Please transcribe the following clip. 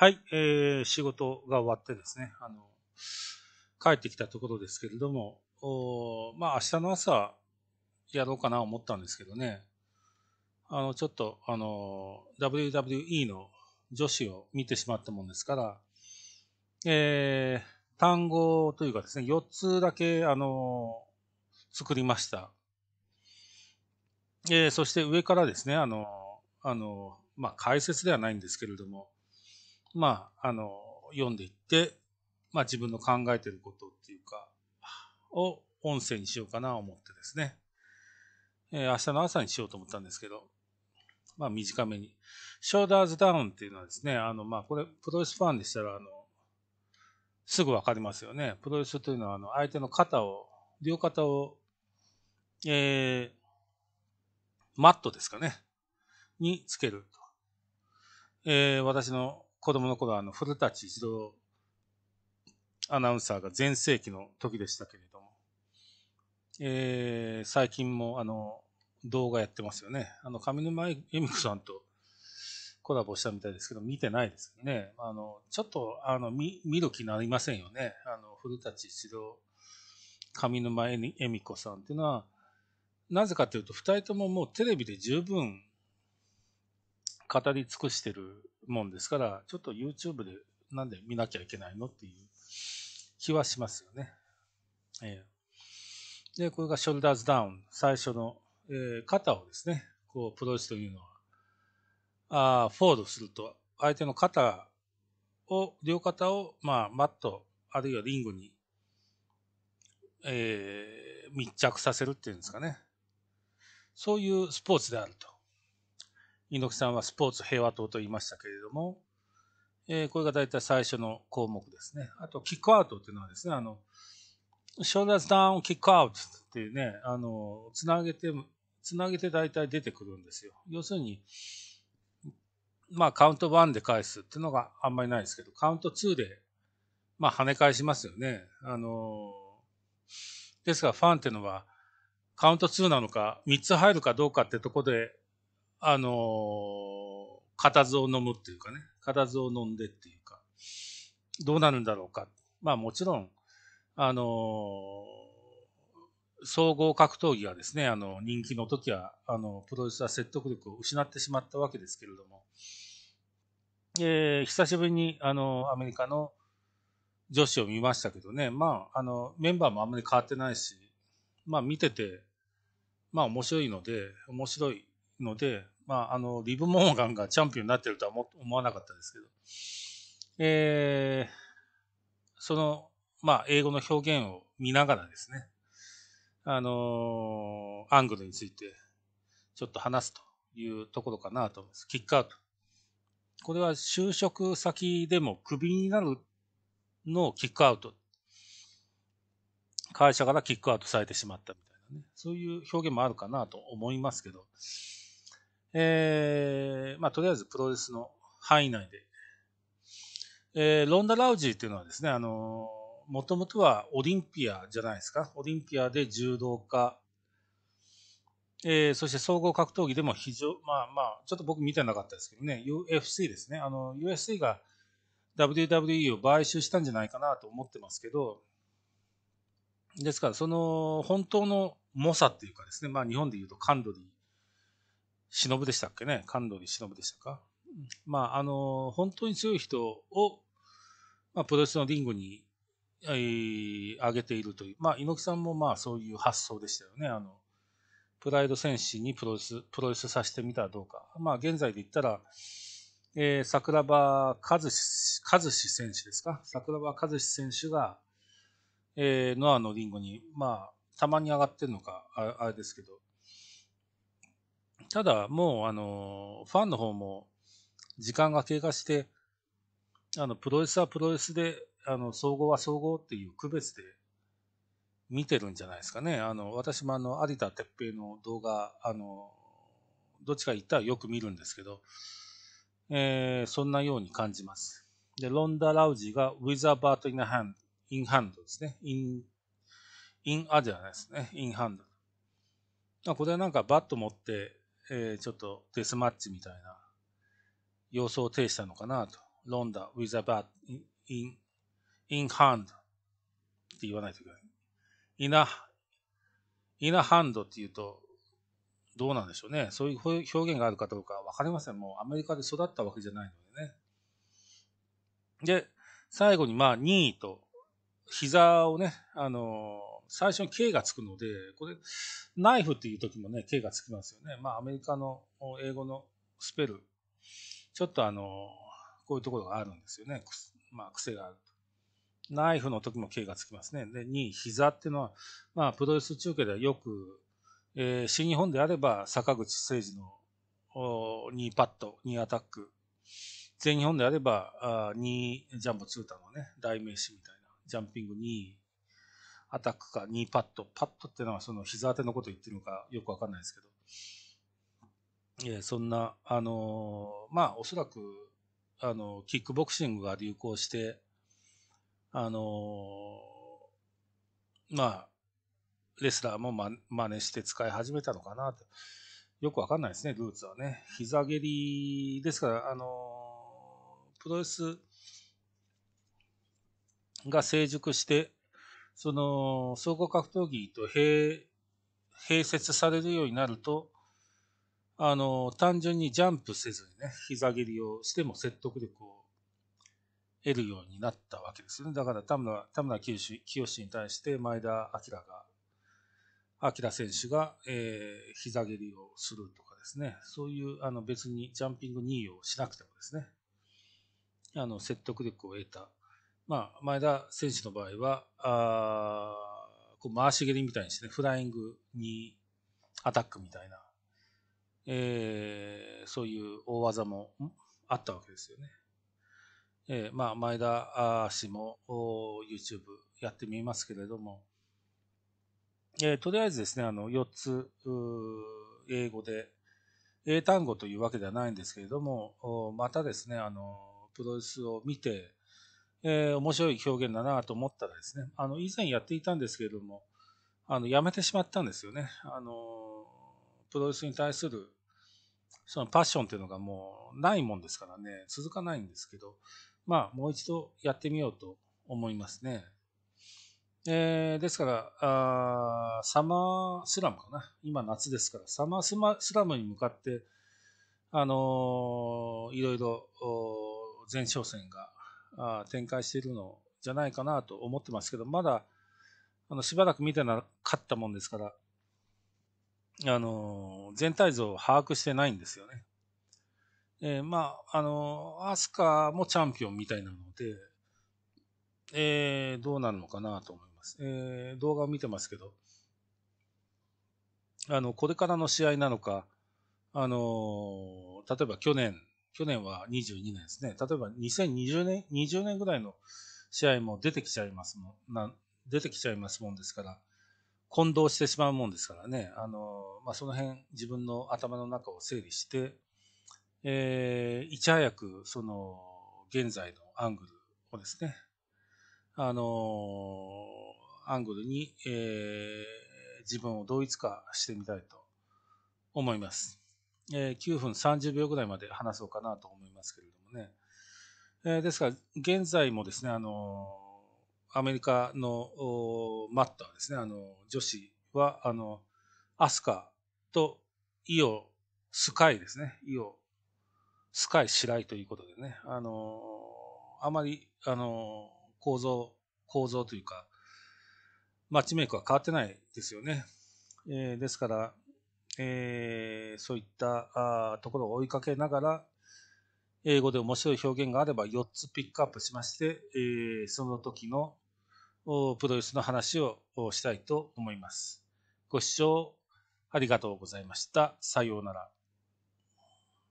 はい、えー、仕事が終わってですね、あの、帰ってきたところですけれども、おまあ明日の朝やろうかな思ったんですけどね、あの、ちょっと、あの、WWE の女子を見てしまったもんですから、えー、単語というかですね、4つだけ、あの、作りました。えー、そして上からですね、あの、あの、まあ、解説ではないんですけれども、まあ、あの、読んでいって、まあ自分の考えてることっていうか、を音声にしようかなと思ってですね。えー、明日の朝にしようと思ったんですけど、まあ短めに。ショーダーズダウンっていうのはですね、あの、まあこれ、プロレスファンでしたら、あの、すぐわかりますよね。プロレスというのは、あの、相手の肩を、両肩を、えー、マットですかね、につけると。えー、私の子供の頃あの古舘一郎アナウンサーが全盛期の時でしたけれども、えー、最近もあの動画やってますよね。あの上沼恵美子さんとコラボしたみたいですけど、見てないですよね。あのちょっとあの見見る気になりませんよね。あの古舘一郎上沼恵美子さんっていうのは、なぜかというと、2人とももうテレビで十分語り尽くしてるもんですから、ちょっと YouTube でなんで見なきゃいけないのっていう気はしますよね。えー、で、これがショルダーズダウン、最初の、えー、肩をですね、こう、プロレスというのは、あフォールすると、相手の肩を、両肩を、まあ、マット、あるいはリングに、えー、密着させるっていうんですかね。そういうスポーツであると。猪木さんはスポーツ平和党と言いましたけれども、えー、これが大体最初の項目ですね。あと、キックアウトっていうのはですね、あの、ショーダースダウン、キックアウトっていうね、あの、つなげて、つなげて大体出てくるんですよ。要するに、まあ、カウント1で返すっていうのがあんまりないですけど、カウント2で、まあ、跳ね返しますよね。あの、ですから、ファンっていうのは、カウント2なのか、3つ入るかどうかってとこで、あのー、固唾を飲むっていうかね、固唾を飲んでっていうか、どうなるんだろうか。まあもちろん、あのー、総合格闘技はですね、あの、人気の時は、あの、プロレスは説得力を失ってしまったわけですけれども、えー、久しぶりに、あの、アメリカの女子を見ましたけどね、まあ、あの、メンバーもあんまり変わってないし、まあ見てて、まあ面白いので、面白いので、まあ、あの、リブ・モーガンがチャンピオンになってるとは思わなかったですけど、えー、その、まあ、英語の表現を見ながらですね、あのー、アングルについて、ちょっと話すというところかなと思います。キックアウト。これは就職先でもクビになるのをキックアウト。会社からキックアウトされてしまったみたいなね。そういう表現もあるかなと思いますけど、えー、まあ、とりあえずプロレスの範囲内で、えー、ロンダ・ラウジーというのはですね、あのもともとはオリンピアじゃないですか、オリンピアで柔道家、えー、そして総合格闘技でも非常、まあまあ、ちょっと僕見てなかったですけどね、UFC ですね、あの UFC が WWE を買収したんじゃないかなと思ってますけど、ですから、その本当の猛者っていうかですね、まあ、日本でいうとカンドリー。忍でしたっけね。感動に忍でしたか。まあ、あの、本当に強い人を、まあ、プロレスのリングに、えー、上げているという。まあ、猪木さんもまあ、そういう発想でしたよね。あの、プライド戦士にプロレス、プロレスさせてみたらどうか。まあ、現在で言ったら、えー、桜庭和志、和志選手ですか。桜庭和志選手が、えー、ノアのリングに、まあ、たまに上がってるのか、ああれですけど、ただ、もう、あの、ファンの方も、時間が経過して、あの、プロレスはプロレスで、あの、総合は総合っていう区別で見てるんじゃないですかね。あの、私もあの、有田哲平の動画、あの、どっちか言ったらよく見るんですけど、えー、そんなように感じます。で、ロンダ・ラウジが with a bat in hand, in hand ですね。in, in a じゃないですね。in hand。これはなんかバット持ってえー、ちょっとデスマッチみたいな様相を呈したのかなと。ロンダ、with a bat, in, in hand って言わないといけない。in a, in a hand って言うと、どうなんでしょうね。そういう表現があるかどうかわかりません。もうアメリカで育ったわけじゃないのでね。で、最後にまあ2位と膝をね、あの最初に刑がつくので、これ、ナイフっていう時もね、刑がつきますよね。まあ、アメリカの英語のスペル、ちょっとあのこういうところがあるんですよね。まあ、癖がある。ナイフの時も刑がつきますね。で、2、膝っていうのは、まあ、プロレス中継ではよく、えー、新日本であれば、坂口誠二の2パット、2アタック。全日本であれば、2ジャンボツータのね、代名詞みたいな。ジャンピングに、アタックか2パット。パットっていうのはその膝当てのこと言ってるのかよくわかんないですけど。えそんな、あのー、まあ、おそらく、あの、キックボクシングが流行して、あのー、まあ、レスラーもま、真似して使い始めたのかなと。よくわかんないですね、ルーツはね。膝蹴り、ですから、あのー、プロレスが成熟して、その総合格闘技と併併設されるようになると、あの、単純にジャンプせずにね、膝蹴りをしても説得力を得るようになったわけですよね。だから田村、田村清清に対して前田明が、明選手が、えー、膝蹴りをするとかですね、そういう、あの、別にジャンピング2位をしなくてもですね、あの、説得力を得たまあ、前田選手の場合は、あこう回し蹴りみたいにしてね、フライングにアタックみたいな、えー、そういう大技もあったわけですよね。えー、まあ、前田氏も YouTube やってみますけれども、えー、とりあえずですね、あの、4つ、英語で、英単語というわけではないんですけれども、またですね、あの、プロレスを見て、えー、面白い表現だなと思ったらですね、あの、以前やっていたんですけれども、あの、やめてしまったんですよね。あの、プロレスに対する、そのパッションっていうのがもうないもんですからね、続かないんですけど、まあ、もう一度やってみようと思いますね。えー、ですから、あサマースラムかな。今夏ですから、サマースマスラムに向かって、あのー、いろいろ前哨戦が展開しているのじゃないかなと思ってますけど、まだあのしばらく見てなかったもんですから、あの全体像を把握してないんですよね。えー、まあ、あのアスカもチャンピオンみたいなので、えー、どうなるのかなと思います。えー、動画を見てますけど、あのこれからの試合なのか、あの例えば去年去年は22年ですね。例えば2020年、20年ぐらいの試合も出てきちゃいますもん、な出てきちゃいますもんですから、混同してしまうもんですからね、あのまあ、その辺自分の頭の中を整理して、えー、いち早くその現在のアングルをですね、あのアングルに、えー、自分を同一化してみたいと思います。え9分30秒ぐらいまで話そうかなと思いますけれどもね。えですから、現在もですね、あのアメリカのマットはですね、あの女子は、あのアスカとイオ、スカイですね、イオ、スカイ白井ということでね、あのあまり、あの構造、構造というか、マッチメイクは変わってないですよね。えー、ですから、えー、そういったあところを追いかけながら、英語で面白い表現があれば4つピックアップしまして、えー、その時のプロレスの話をしたいと思います。ご視聴ありがとうございました。さようなら。